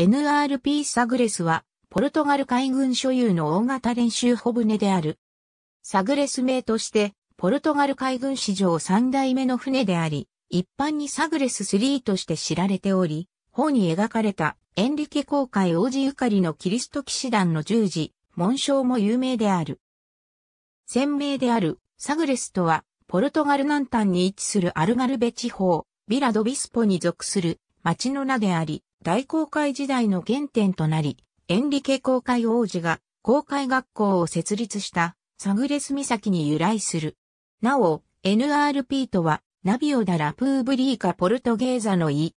NRP サグレスは、ポルトガル海軍所有の大型練習帆船である。サグレス名として、ポルトガル海軍史上3代目の船であり、一般にサグレス3として知られており、方に描かれたエンリケ公会王子ゆかりのキリスト騎士団の十字、紋章も有名である。船名であるサグレスとは、ポルトガル南端に位置するアルガルベ地方、ビラドビスポに属する町の名であり、大航海時代の原点となり、エンリケ航海王子が航海学校を設立したサグレス岬に由来する。なお、NRP とは、ナビオダラプーブリーカポルトゲーザの意。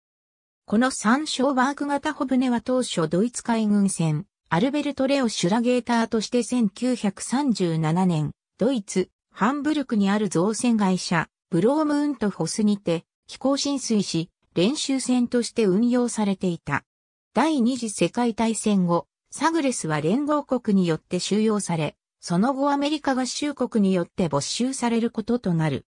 この三章ワーク型ホ船は当初ドイツ海軍船、アルベルト・レオ・シュラゲーターとして1937年、ドイツ、ハンブルクにある造船会社、ブロームウント・ホスにて、飛行浸水し、練習船として運用されていた。第二次世界大戦後、サグレスは連合国によって収容され、その後アメリカ合衆国によって没収されることとなる。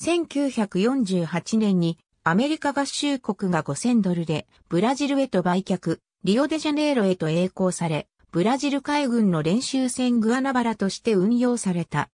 1948年にアメリカ合衆国が5000ドルでブラジルへと売却、リオデジャネイロへと栄光され、ブラジル海軍の練習船グアナバラとして運用された。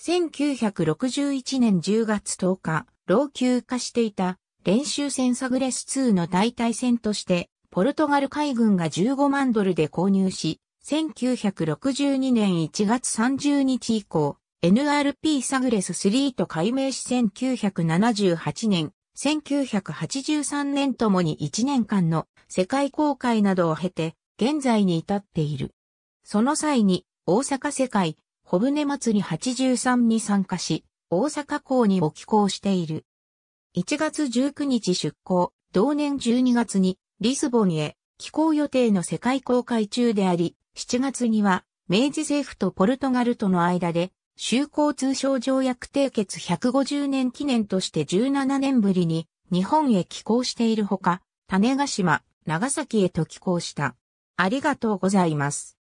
1961年10月10日、老朽化していた練習船サグレス2の代替船として、ポルトガル海軍が15万ドルで購入し、1962年1月30日以降、NRP サグレス3と改名し1978年、1983年ともに1年間の世界公開などを経て、現在に至っている。その際に、大阪世界、小舟祭り83に参加し、大阪港にも寄港している。1月19日出港、同年12月にリスボンへ寄港予定の世界公開中であり、7月には明治政府とポルトガルとの間で就航通商条約締結150年記念として17年ぶりに日本へ寄港しているほか、種ヶ島、長崎へと寄港した。ありがとうございます。